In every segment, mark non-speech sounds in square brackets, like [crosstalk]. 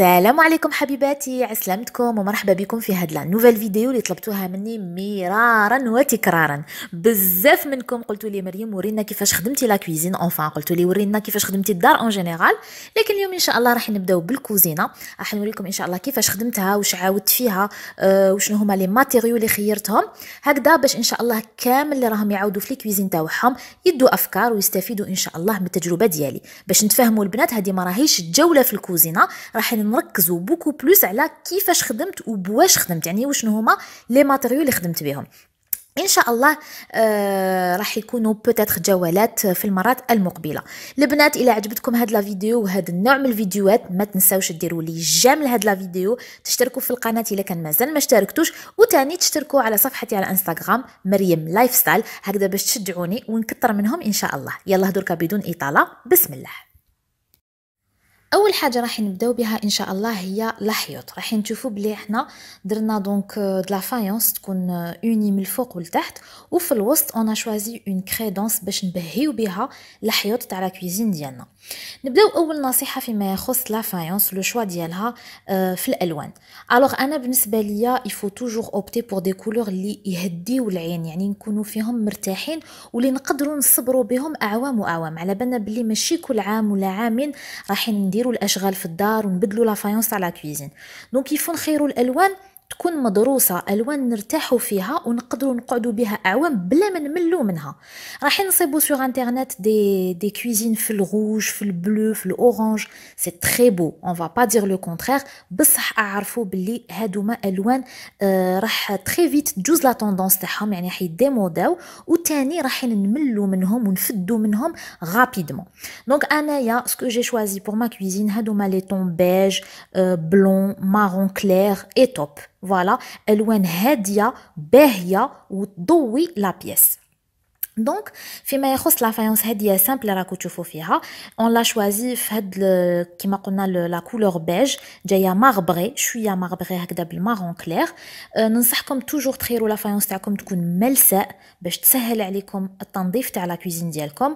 السلام عليكم حبيباتي عسلامتكم ومرحبا بكم في هاد نوفال فيديو اللي طلبتوها مني مرارا وتكرارا بزاف منكم قلتوا لي مريم ورينا كيفاش خدمتي لا كويزين اونفان قلتوا لي ورينا كيفاش خدمتي الدار اون جينيرال لكن اليوم ان شاء الله راح نبداو بالكوزينه راح نوريكم ان شاء الله كيفاش خدمتها واش عاودت فيها آه، وشنو هما لي ماتيريو اللي خيرتهم هكذا باش ان شاء الله كامل اللي راهم يعاودوا في الكويزين تاعهم يدوا افكار ويستفيدوا ان شاء الله من التجربه ديالي باش نتفاهموا البنات هذه ما راهيش جوله في الكوزينه راح نركزوا بوكو بلوس على كيفاش خدمت وبواش خدمت يعني وشنو هما لي ماتيريو اللي خدمت بهم ان شاء الله آه راح يكونوا بوتيتر جوالات في المرات المقبله البنات الى عجبتكم هاد لا فيديو وهذا النوع من الفيديوهات ما تنساوش ديروا لي جام لهاد لا فيديو تشتركوا في القناه الا كان مازال ما اشتركتوش وتاني تشتركوا على صفحتي على انستغرام مريم لايف ستايل هكذا باش تشجعوني ونكثر منهم ان شاء الله يلا دركا بدون اطاله بسم الله اول حاجه راح نبداو بها ان شاء الله هي الحيوط راح نشوفوا بلي حنا درنا دونك لا فايونس تكون اوني euh, من الفوق والتحت وفي الوسط اون شوازي اون كريدونس باش نبهيو بها الحيوط تاع لا كويزين ديالنا نبداو اول نصيحه فيما يخص لا فايونس لو شوا ديالها euh, في الالوان الوغ انا بالنسبه ليا يفو توجور اوبتي بور دي كولور لي يهديو العين يعني نكونوا فيهم مرتاحين ولي نقدروا نصبروا بهم اعوام واعوام على بالنا بلي ماشي كل عام ولا عامين راح ندير نديروا الاشغال في الدار ونبدلوا لا فايونس تاع لا كويزين دونك يفون نخيروا الالوان تكون مدروسة ألوان نرتاحوا فيها ونقدروا نقعدوا بها أعوام بلا ما من نملوا منها رايحين نصيبوا سوغ انترنت دي دي كويزين في الغوش في البلو في الاورانج سي تخي بو اون فا با دير لو كونتخيغ بصح اعرفوا بلي هادوما الوان آه راح تخي فيت تجوز لا توندونس تاعهم يعني راح يديموداو وتاني راح نملوا منهم ونفدوا منهم غابيدمون دونك انايا سكو جي شوازي بور ما كويزين هادوما لي تون بيج آه بلون مارون كلير اي توب فوالا الوان هاديه باهيه وتضوي لا بيس دونك فيما يخص لا فايونس هاديه سامبل راكو تشوفوا فيها اون لا شوازي في هاد كيما قلنا لا كولور بيج جايه مغبغي شويه مغبغي هكذا بالمارون كلير أه، ننصحكم توجور تخيروا لا فايونس تاعكم تكون ملساء باش تسهل عليكم التنظيف تاع لا كوزين ديالكم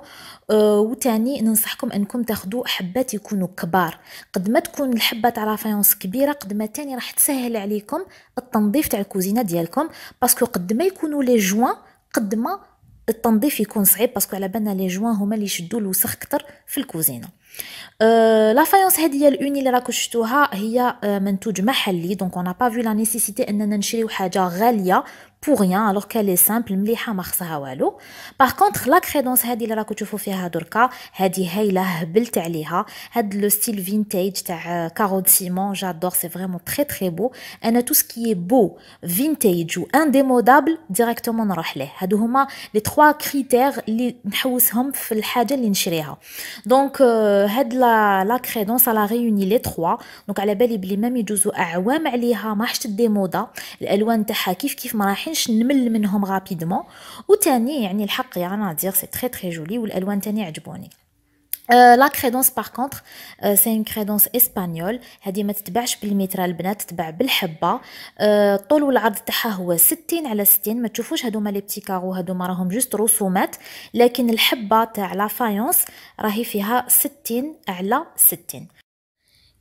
أه وتاني ننصحكم انكم تاخذوا حبات يكونوا كبار قد ما تكون الحبه تاع لا فايونس كبيره قد ما تاني راح تسهل عليكم التنظيف تاع الكوزينه ديالكم باسكو قد ما يكونوا لي جوان قد ما التنظيف يكون صعيب باسكو على بالنا لي جوان هما اللي يشدوا الوسخ كتر في الكوزينه أه لا فايونس هذه الأوني اللي راكم شفتوها هي أه، منتوج محلي دونك اون با فيو لا نيسيسيتي اننا نشريو حاجه غاليه pour rien alors qu'elle est simple mliha ma khassha walou par contre la credence hadi li rakou tchoufo fiha drka hadi haila hbel taaliha had le style vintage تاع carotin j'adore c'est vraiment très très beau elle a tout ce qui est beau vintage ou indémodable directement rahlah hadou homa les trois critères li nhoushom fi l haja li nchriha donc had la credence a la reunie les trois donc ala bali belli meme ydouzo awam aliha ma cht dimoda les alwan ta3ha kif kif ma ra مانحنش نمل منهم غابيدمون وتاني يعني الحق يا يعني دير سي تري تري جولي والالوان تاني عجبوني لا كريدونس باغ كونتر سي اون كريدونس اسبانيول هادي ما تتبعش بالمتر البنات تتباع بالحبه آه، الطول والعرض تاعها هو 60 على 60 ما تشوفوش هذوما لي بتي كارو هادوما راهم جوست رسومات لكن الحبه تاع لا فايونس راهي فيها 60 على 60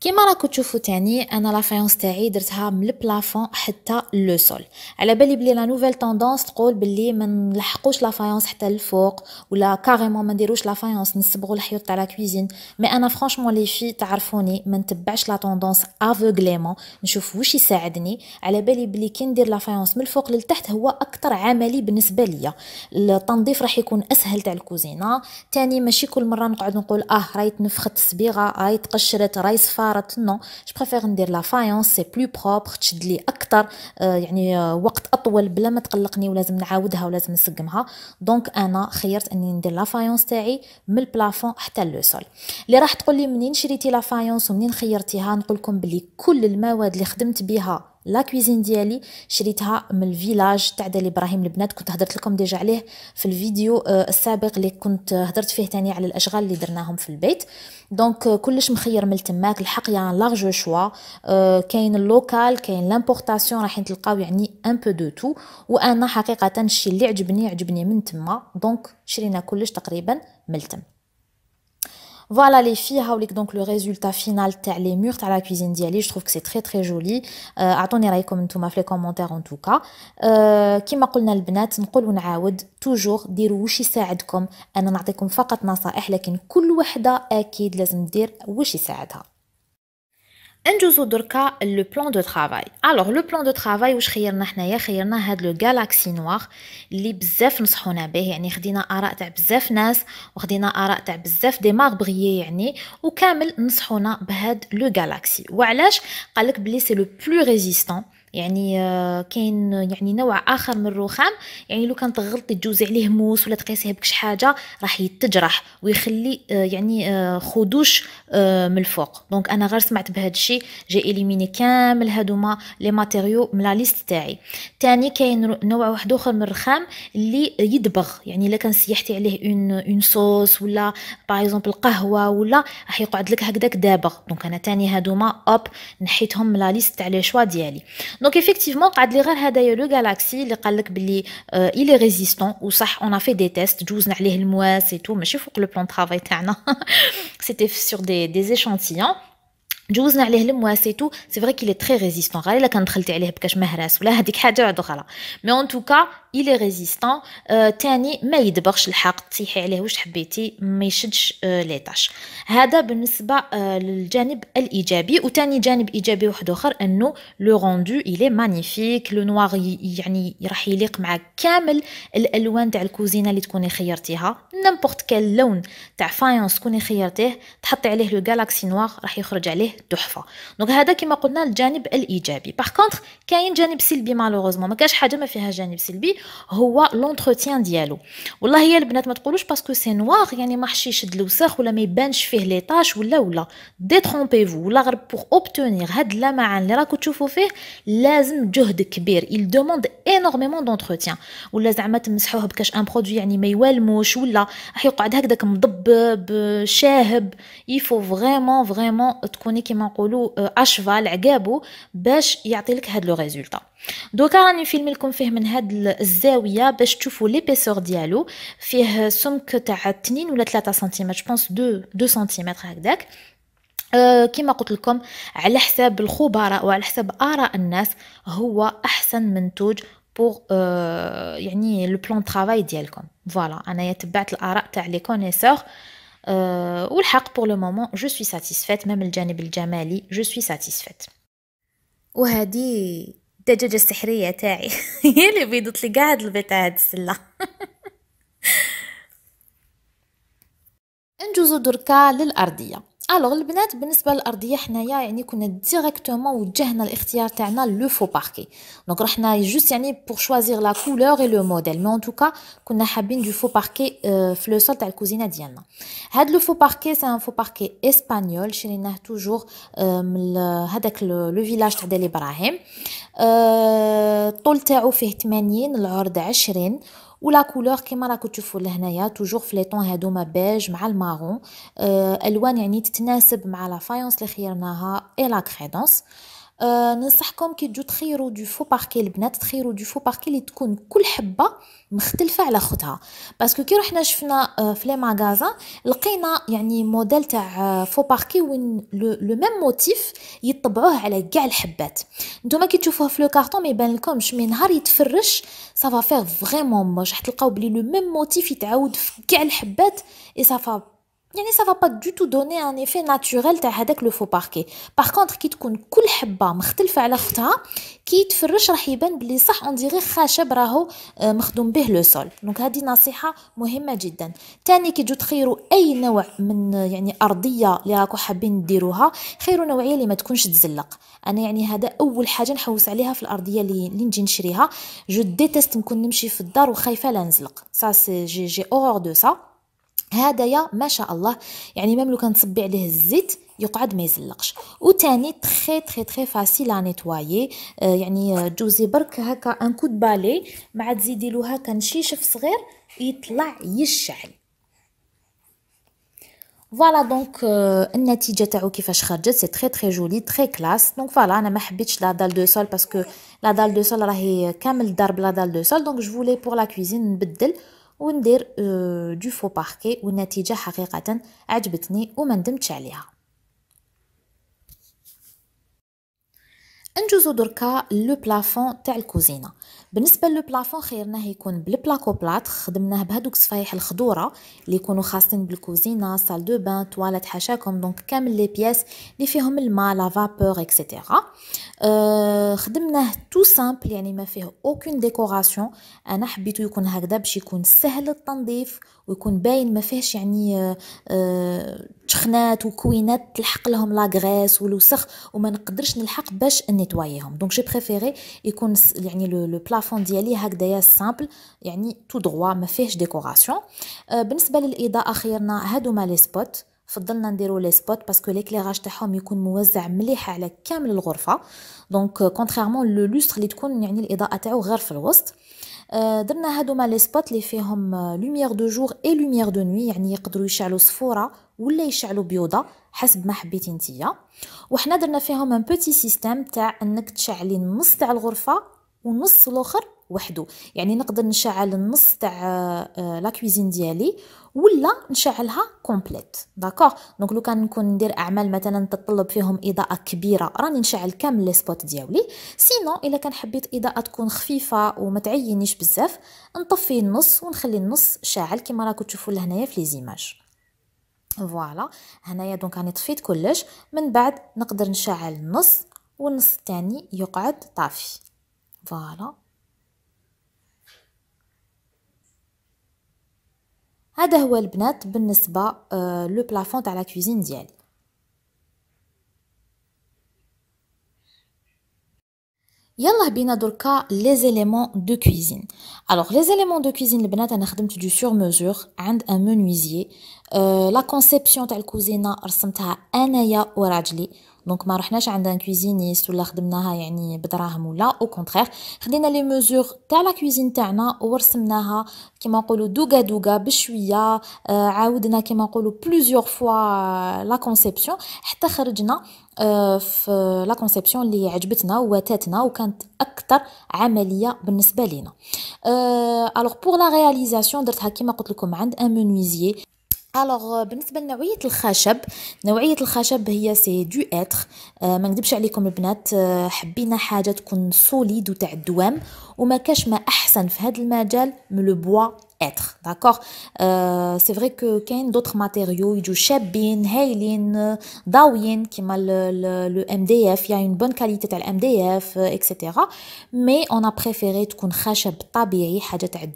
كيما راكو تشوفو تاني انا لا تاعي درتها من البلافون حتى لو سول على بالي بلي لا نوفيل توندونس تقول بلي ما نلحقوش لا حتى الفوق ولا كاريمون ما نديروش لا نصبغوا الحيوط تاع لا كويزين مي انا فرانشمون لي في تعرفوني ما نتبعش لا طوندونس افوغليمون نشوف واش يساعدني على بالي بلي كي ندير لا من الفوق للتحت هو اكثر عملي بالنسبه ليا التنظيف راح يكون اسهل تاع الكوزينه تاني ماشي كل مره نقعد نقول اه راهي تنفخت الصبيغه راهي تقشرت راهي صفا صارت نو جو بريفير ندير لا فايونس سي بلو بروبر تشد لي اكثر يعني آه، وقت اطول بلا ما تقلقني ولازم نعاودها ولازم نسقمها دونك انا خيرت اني ندير لا فايونس تاعي من البلافون حتى لو سول اللي راح تقول لي منين شريتي لا فايونس ومنين خيرتيها نقول لكم بلي كل المواد اللي خدمت بها لا كويزين ديالي شريتها من الفيلاج تاع دال ابراهيم البنات كنت هدرت لكم ديجا عليه في الفيديو آه، السابق اللي كنت هدرت فيه تاني على الاشغال اللي درناهم في البيت دونك آه، كلش مخير من تماك الحق آه، يعني لارج شوا كاين اللوكال كاين لامبورطاسيون راح تلقاو يعني ان بو دو تو وانا حقيقه الشيء اللي عجبني عجبني من تما دونك شرينا كلش تقريبا ملتم Voilà les filles, haoulik donc le résultat final de les murs de la cuisine d'Yali. Je trouve que c'est très très joli. Euh, Attendez les commentaires, les commentaires en tout cas. dit les بنات, نقول ونعاود toujours ديروا واش يساعدكم انا نعطيكم فقط نصائح لكن كل وحده اكيد لازم دير واش يساعدها ندوزو دركا لو بلان دو ترافاي الوغ لو بلان دو ترافاي واش خيرنا حنايا خيرنا هاد لو غالاكسي نوار اللي بزاف نصحونا به يعني خدينا اراء تاع بزاف ناس وخدينا اراء تاع بزاف دي ماربغيي يعني وكامل نصحونا بهاد لو غالاكسي وعلاش قالك بلي سي لو بلو ريزيستون يعني آه، كاين يعني نوع اخر من الرخام يعني لو كان تغلطي تجوزي عليه موس ولا تقيسيه بكش حاجه راح يتجرح ويخلي آه، يعني آه، خدوش من الفوق دونك انا غير سمعت بهذا الشيء جاي اليميني كامل هادوما لي ماتيريو من لا ليست تاعي ثاني كاين نوع واحد اخر من الرخام اللي يدبغ يعني الا كان سيحتي عليه اون اون صوص ولا باغ اكزومبل قهوه ولا راح يقعد لك هكذاك دابغ دونك انا ثاني هادوما اوب نحيتهم من لا ليست تاع لي شوا ديالي Donc effectivement, le Galaxy, euh, il est résistant, ou ça, on a fait des tests, et tout, mais je que le plan de travail, hein. [laughs] c'était sur des, des échantillons. جوزنا عليه qu'il est سي فري كيلي تري ريزيستون غير عليه الي ريزيستون ثاني آه، تاني ما يدبغش الحق تيحي عليه واش حبيتي ما يشدش آه ليطاش هذا بالنسبه آه، للجانب الايجابي وتاني جانب ايجابي واحد اخر انه لو روندو الي مانيفيك لو نوار يعني راح يليق مع كامل الالوان تاع الكوزينه اللي تكوني خيرتيها نيمبورت كال لون تاع فاينس تكوني خيرتيه تحطي عليه لو جالاكسي نوار راح يخرج عليه تحفه دونك هذا كما قلنا الجانب الايجابي باغ كونطخ كاين جانب سلبي مالوغوزمون ما كاش حاجه ما فيها جانب سلبي هو لونتروتيان ديالو والله هي البنات ما تقولوش باسكو سي نوار يعني ما حش يشد الوساخ ولا ما يبانش فيه لي طاش ولا ولا دي فو ولا غير بوغ اوبتونيغ هاد اللمعان اللي راكو تشوفوا فيه لازم جهد كبير il demande énormément d'entretien ولا زعما تمسحوه بكاش ان برودوي يعني ما يوالموش ولا راح يقعد هكذاك مضبب شاهب يفو فريمون فريمون تكوني كيما نقولوا اشفال آه، عقابو باش يعطي لك هاد لو ريزولتا دوكا راني نفيلم لكم فيه من هاد الزاويه باش تشوفوا بيسور ديالو فيه سمك تاع 2 ولا 3 سنتيمتر جبونس 2 2 سنتيمتر هكداك أه كما قلت لكم على حساب الخبراء وعلى حساب اراء الناس هو احسن منتوج بور أه يعني لو بلان ترافاي ديالكم فوالا انايا تبعت الاراء تاع لي كونيسور أه والحق بور لو مومون جو سوي ساتيسفيت ميم الجانب الجمالي جو سوي ساتيسفيت وهذه الدجاجة السحرية تاعي هي [laughs] اللي بيضت لي قاعد البيت هاد السلة [laughs] نجوزو دركا للأرضية الوغ البنات بالنسبه للارضيه حنايا يعني كنا ديريكتومون وجهنا الاختيار تاعنا لو فو باركي دونك رحنا جوست يعني بور شوازيغ لا كولور اي لو موديل مي ان توكا كنا حابين دو فو باركي في لو سول تاع الكوزينه ديالنا هاد لو فو باركي سي ان فو باركي اسبانيول شريناه توجور euh, من هذاك لو فيلاج تاع ديال ابراهيم الطول euh، تاعو فيه 80 العرض 20 ولا كولور كيما راكو تشوفوا لهنايا توجور في لي طون هادوما بيج مع المارون الوان يعني تتناسب مع لا فايونس اللي خيرناها اي لا كريدونس آه، ننصحكم كي تجو تخيروا دو فو باركي البنات تخيروا دو فو باركي اللي تكون كل حبه مختلفه على خوتها باسكو كي رحنا شفنا آه، في لي ماغازا لقينا يعني موديل تاع آه، فو باركي وين لو ميم موتيف يطبعوه على كاع الحبات نتوما كي تشوفوه في لو كارطون ما يبان لكمش مي نهار يتفرش سافا فيغ فريمون موش حتلقاو بلي لو ميم موتيف يتعاود في كاع الحبات اي سافا يعني سافا با دو تو دوني ان ايفي ناتوريل تاع هذاك لو فو باركي باغ كونتر كي تكون كل حبه مختلفه على اختها كي تفرش راح يبان بلي صح اون ديغي خشب راهو آه، مخدوم به لو سول دونك هذه نصيحه مهمه جدا تاني كي تجو تخيروا اي نوع من يعني ارضيه اللي راكو حابين ديروها خيروا نوعيه اللي ما تكونش تزلق انا يعني هذا اول حاجه نحوس عليها في الارضيه اللي, اللي نجي نشريها جو ديتست نكون نمشي في الدار وخايفه لا نزلق سا سي جي جي اورور دو سا يا ما شاء الله يعني ميم لو كنصبي عليه الزيت يقعد ما يزلقش وثاني تري تري تري فاسيل ا نيتواي يعني آه، جوزي برك هكا ان كود بالي مع تزيدي له هكا نشيشف صغير يطلع يشعل فوالا آه، دونك النتيجه تاعو كيفاش خرجت سي تري تري جولي تري كلاس دونك فوالا انا ما حبيتش لا دال دو سول باسكو لا دال دو سول راهي كامل دار بلا دال دو سول دونك جو فولي بور لا كوزين نبدل وندير دو فو باركي والنتيجه حقيقه عجبتني وما ندمتش عليها نجوزو دركا لو بلافون تاع الكوزينه بالنسبه للبلافون خيرناه يكون بالبلاكو بلاط خدمناه بهذوك صفايح الخضوره اللي يكونوا خاصين بالكوزينه سال دو بان تواليت حاشاكم دونك كامل لي بياس اللي فيهم الماء لا فابور اكسيتيرا أه خدمناه تو سامبل يعني ما فيه اوكين ديكوراسيون انا حبيته يكون هكذا باش يكون سهل التنظيف ويكون باين ما فيهش يعني آه، آه، تشخنات وكوينات تلحق لهم لاغريس والوسخ وما نقدرش نلحق باش نيتواييهم دونك جي بريفيري يكون يعني لو بلافون ديالي هكذايا سامبل يعني تو دغوا ما فيهش ديكوراسيون آه، بالنسبه للاضاءه خيرنا هادو ما لي سبوت فضلنا نديرو لي سبوت باسكو ليكليراج تاعهم يكون موزع مليح على كامل الغرفه دونك كونتريرمون لو لوستر اللي تكون يعني الاضاءه تاعو غير في الوسط آه، درنا هادوما لي سبوت لي فيهم لوميير دو جور اي لوميير دو نوي يعني يقدروا يشعلوا صفوره ولا يشعلوا بيوضه حسب ما حبيتي نتيا وحنا درنا فيهم ان بوتي سيستيم تاع انك تشعلي نص تاع الغرفه ونص الاخر وحده يعني نقدر نشعل النص تاع آه، لا كويزين ديالي ولا نشعلها كومبليت داكوغ دونك لو كان نكون ندير اعمال مثلا تطلب فيهم اضاءه كبيره راني نشعل كامل لي سبوت ديالي سينو الا كان حبيت اضاءه تكون خفيفه وما تعينيش بزاف نطفي النص ونخلي النص شاعل كما راكم تشوفوا لهنايا في لي زيماج فوالا هنايا دونك راني طفيت كلش من بعد نقدر نشعل النص والنص الثاني يقعد طافي فوالا هذا هو البنات بالنسبه آه، لو بلافون تاع لا كوزين ديالي يلا بينا دركا لي زيليمون دو كوزين الوغ لي زيليمون دو كوزين البنات انا خدمت دو سور ميزور عند ان منويزيي لا كونسيبسيون تاع الكوزينه رسمتها انايا وراجلي دونك ما رحناش عند ان كويزينيست ولا خدمناها يعني بدراهم ولا او كونترير خدينا لي ميزور تاع لا كويزين تاعنا ورسمناها كيما نقولوا دوغا دوغا بشويه آه عاودنا كيما نقولوا بليزيور فوا لا كونسيبسيون حتى خرجنا آه في لا كونسيبسيون اللي عجبتنا واتاتنا وكانت اكثر عمليه بالنسبه لينا الوغ بور لا رياليزاسيون درتها كيما قلت لكم عند ان منويزيي الوغ euh, بالنسبه لنوعيه الخشب نوعيه الخشب هي سي دو اتر آه، ما نكذبش عليكم البنات آه، حبينا حاجه تكون سوليد وتاع الدوام وما كاش ما احسن في هذا المجال من لو بوا être, d'accord euh, C'est vrai que y d'autres matériaux, du bin heilin, dawin, qui m'a le, MDF, il y a une bonne qualité de MDF, etc. Euh, Mais on a préféré تكون خشب طبيعي حاجة تاع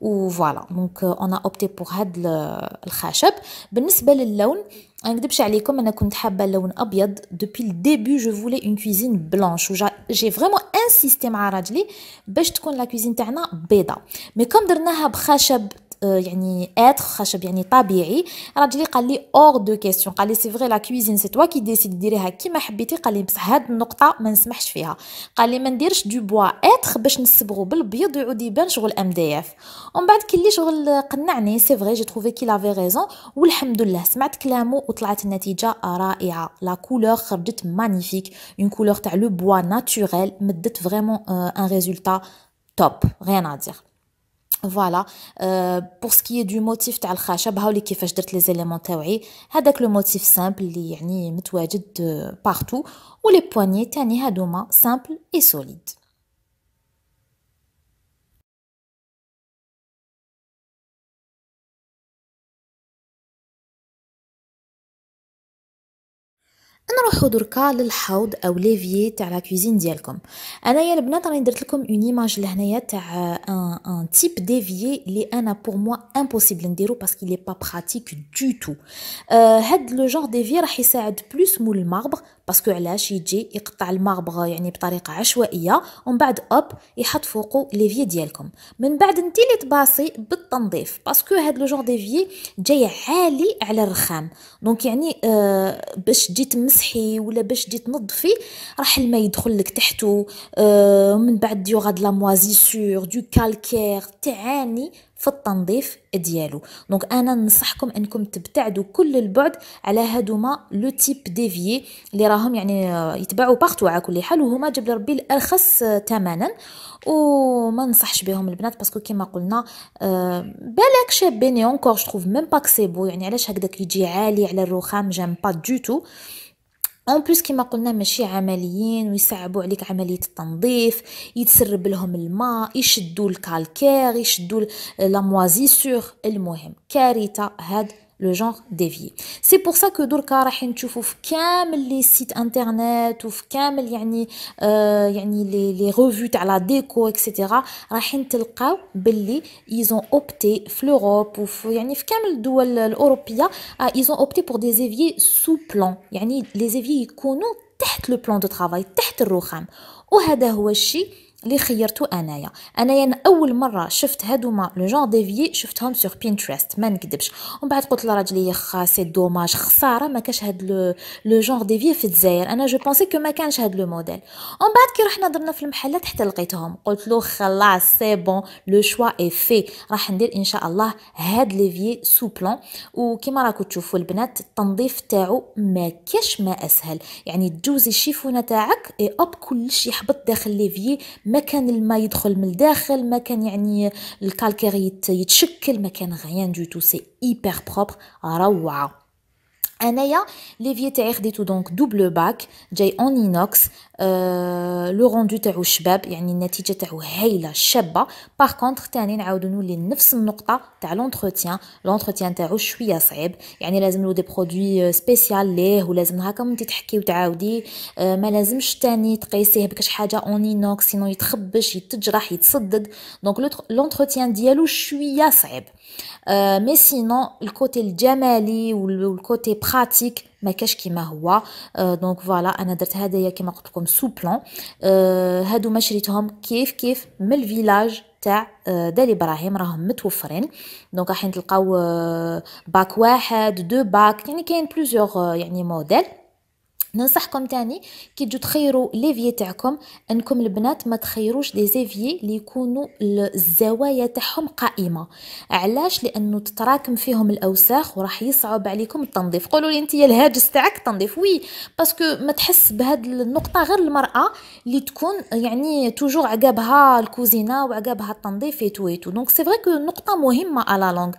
ou voilà. Donc euh, on a opté pour le khashab. بالنسبة ما نكذبش عليكم انا كنت حابه اللون ابيض دوبي الديبي جو فولي اون كوزين بلانش و جي فريمون انسيستي مع راجلي باش تكون لا كوزين تاعنا بيضه مي كوم درناها بخشب يعني euh, اتر خشب يعني طبيعي راجلي قال لي اور دو كيسيون قال لي سي فغي لا كويزين سي توا كي ديسيد ديريها كيما حبيتي قال لي بصح هاد النقطه ما نسمحش فيها قال لي ما نديرش دو بوا اتر باش نصبغو بالبيض يعود يبان شغل ام دي اف ومن بعد كي شغل قنعني سي فغي جي تروفي كي لافي ريزون والحمد لله سمعت كلامه وطلعت النتيجه رائعه لا كولور خرجت مانيفيك اون كولور تاع لو بوا ناتوريل مدت فريمون ان ريزولتا توب غيان ا فوالا بور سكي دو موتيف تاع الخشب هاولي كيفاش درت لي زيليمون تاوعي هذاك لو موتيف سامبل اللي يعني متواجد بارتو ولي بواني تاني هادوما سامبل اي سوليد نروحو دركا للحوض او ليفيي تاع لا كوزين ديالكم انايا البنات راني درت لكم اون ايماج لهنايا تاع ان ان تيب ديفيي لي انا بور موا امبوسيبل نديرو باسكو لي با براتيك دو تو آه هاد لو جونغ ديفيي راح يساعد بلوس مول الماربر باسكو علاش يجي يقطع الماربر يعني بطريقه عشوائيه ومن بعد اوب يحط فوقو ليفيي ديالكم من بعد انت لي تباصي بالتنظيف باسكو هاد لو جونغ ديفيي جاي عالي على الرخام دونك يعني آه باش تجي تمس تمسحي ولا باش تجي تنظفي راح الماء يدخل لك تحته آه، من بعد ديو غاد لا موازيسور دو كالكير تعاني في التنظيف ديالو دونك انا ننصحكم انكم تبتعدوا كل البعد على هادوما لو تيب ديفيي اللي راهم يعني آه، يتباعوا بارتو على كل حال وهما جاب ربي الارخص ثمنا آه، وما ننصحش بهم البنات باسكو كيما قلنا آه بالك شابين اونكور جو تروف ميم با سي بو يعني علاش هكذا كيجي عالي على الرخام جام با دو تو اون بليس كيما قلنا ماشي عمليين ويصعبوا عليك عمليه التنظيف يتسرب لهم الماء يشدوا الكالكير يشدوا لا المهم كارثه هاد le genre dévié. C'est pour ça que Durka Rahin Tchoufouf, les sites internet, ou Kamel, yani, euh, yani les, les revues, à la déco, etc. Rahin ben Belli, ils ont opté, l'Europe, ou yani, Kamel dual européens, ah, ils ont opté pour des éviers sous plan. Yani, les éviers, ils connaissent le plan de travail, تحت الرخام. ou, هو الشيء اللي خيرته انايا انايا أنا اول مره شفت هادوما لو جون ديفيي شفتهم سور بينتريست ما نكذبش ومن بعد قلت لراجلي يا خا سي دوماج خساره ما كاش هاد لو جون ديفيي في الجزائر انا جو بونسي كو ما كانش هاد لو موديل ومن بعد كي رحنا درنا في المحلات حتى لقيتهم قلت له خلاص سي بون لو شوا اي في راح ندير ان شاء الله هاد ليفيي بلون وكيما راكم تشوفوا البنات التنظيف تاعو ما كاش ما اسهل يعني تجوزي الشيفونه تاعك اي اوب كلش يحبط داخل ليفيي ما كان الماء يدخل من الداخل ما كان يعني الكالكير يتشكل ما كان غيان دو تو سي ايبر بروبر روعه انايا ليفيي تاعي خديتو دونك دوبل باك جاي اون اينوكس أه لو روندو تاعو شباب يعني النتيجه تاعو هايله شابه باغ كونطخ تاني نعاودو نولي لنفس النقطه تاع لونتروتيان لونتروتيان تاعو شويه صعيب يعني لازم له دي برودوي سبيسيال ليه ولازم هاكا انت تحكي وتعاودي أه ما لازمش تاني تقيسيه بكش حاجه اون اينوكس سينو يتخبش يتجرح يتصدد دونك لونتروتيان ديالو شويه صعيب أه مي سينو الكوتي الجمالي والكوتي براتيك ما كاش كيما هو أه دونك فوالا انا درت هدايا كيما قلت لكم سو بلون أه هادو ما شريتهم كيف كيف من الفيلاج تاع دالي ابراهيم راهم متوفرين دونك راحين تلقاو باك واحد دو باك يعني كاين بلوزيغ يعني موديل ننصحكم تاني كي تجو تخيروا ليفيي تاعكم انكم البنات ما تخيروش دي زيفيي اللي يكونوا الزوايا تاعهم قائمه علاش لانه تتراكم فيهم الاوساخ وراح يصعب عليكم التنظيف قولوا لي انت الهاجس تاعك تنظيف وي باسكو ما تحس بهاد النقطه غير المراه اللي تكون يعني توجور عقابها الكوزينه وعقابها التنظيف ايتو دونك سي فري كو نقطه مهمه على لونغ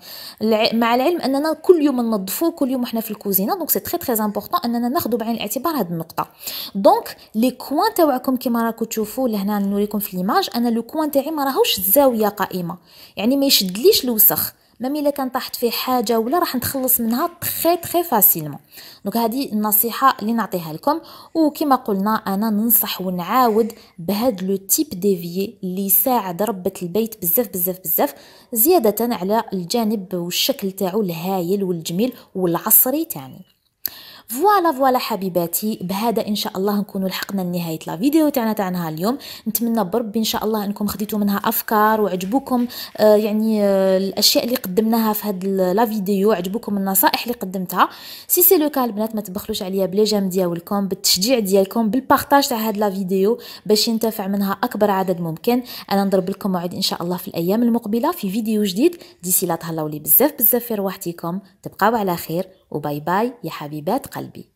مع العلم اننا كل يوم ننظفوا كل يوم احنا في الكوزينه دونك سي تري تري امبورطون اننا ناخذوا بعين الاعتبار باعتبار هذه النقطه دونك لي كوان تاعكم كيما راكم تشوفوا لهنا نوريكم في ليماج انا لو كوان تاعي ما راهوش زاويه قائمه يعني ما يشدليش الوسخ ميم الا كان طاحت فيه حاجه ولا راح نتخلص منها تري تري فاسيلمون دونك هذه النصيحه اللي نعطيها لكم وكما قلنا انا ننصح ونعاود بهاد لو تيب ديفي اللي يساعد ربة البيت بزاف بزاف بزاف زياده على الجانب والشكل تاعو الهايل والجميل والعصري تاني فوالا فوالا حبيباتي بهذا ان شاء الله نكونوا لحقنا لنهايه لا فيديو تاعنا تاع نهار اليوم نتمنى بربي ان شاء الله انكم خديتوا منها افكار وعجبوكم آه يعني آه الاشياء اللي قدمناها في هاد لا فيديو عجبوكم النصائح اللي قدمتها سي سي لو كان البنات ما تبخلوش عليا بلي جام ديالكم بالتشجيع ديالكم بالبارطاج تاع هاد لا فيديو باش ينتفع منها اكبر عدد ممكن انا نضرب لكم موعد ان شاء الله في الايام المقبله في فيديو جديد ديسي لا تهلاو لي بزاف بزاف في رواحتكم تبقاو على خير وباي باي يا حبيبات قلبي